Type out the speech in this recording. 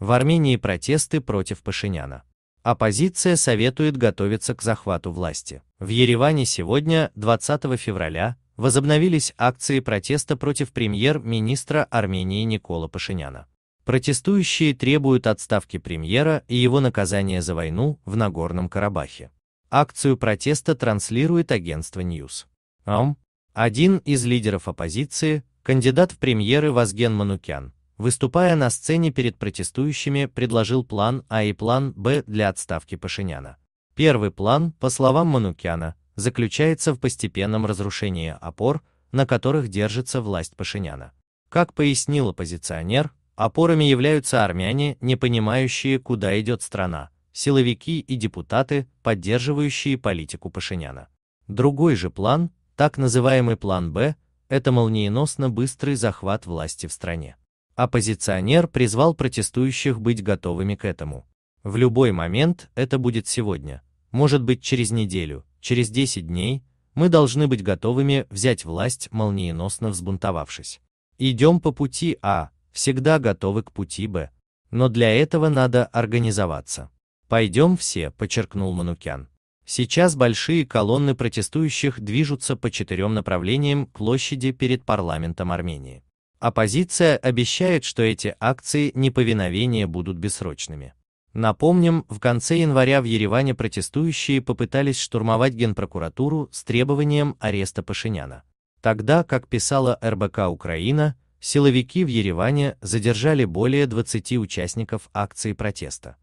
В Армении протесты против Пашиняна. Оппозиция советует готовиться к захвату власти. В Ереване сегодня, 20 февраля, возобновились акции протеста против премьер-министра Армении Никола Пашиняна. Протестующие требуют отставки премьера и его наказания за войну в Нагорном Карабахе. Акцию протеста транслирует агентство News. Ам. Один из лидеров оппозиции, кандидат в премьеры Вазген Манукян, выступая на сцене перед протестующими, предложил план А и план Б для отставки Пашиняна. Первый план, по словам Манукяна, заключается в постепенном разрушении опор, на которых держится власть Пашиняна. Как пояснил оппозиционер, опорами являются армяне, не понимающие, куда идет страна, силовики и депутаты, поддерживающие политику Пашиняна. Другой же план, так называемый план Б, это молниеносно быстрый захват власти в стране. Оппозиционер призвал протестующих быть готовыми к этому. В любой момент, это будет сегодня, может быть через неделю, через 10 дней, мы должны быть готовыми взять власть, молниеносно взбунтовавшись. Идем по пути А, всегда готовы к пути Б. Но для этого надо организоваться. Пойдем все, подчеркнул Манукян. Сейчас большие колонны протестующих движутся по четырем направлениям площади перед парламентом Армении. Оппозиция обещает, что эти акции неповиновения будут бессрочными. Напомним, в конце января в Ереване протестующие попытались штурмовать Генпрокуратуру с требованием ареста Пашиняна. Тогда, как писала РБК Украина, силовики в Ереване задержали более 20 участников акции протеста.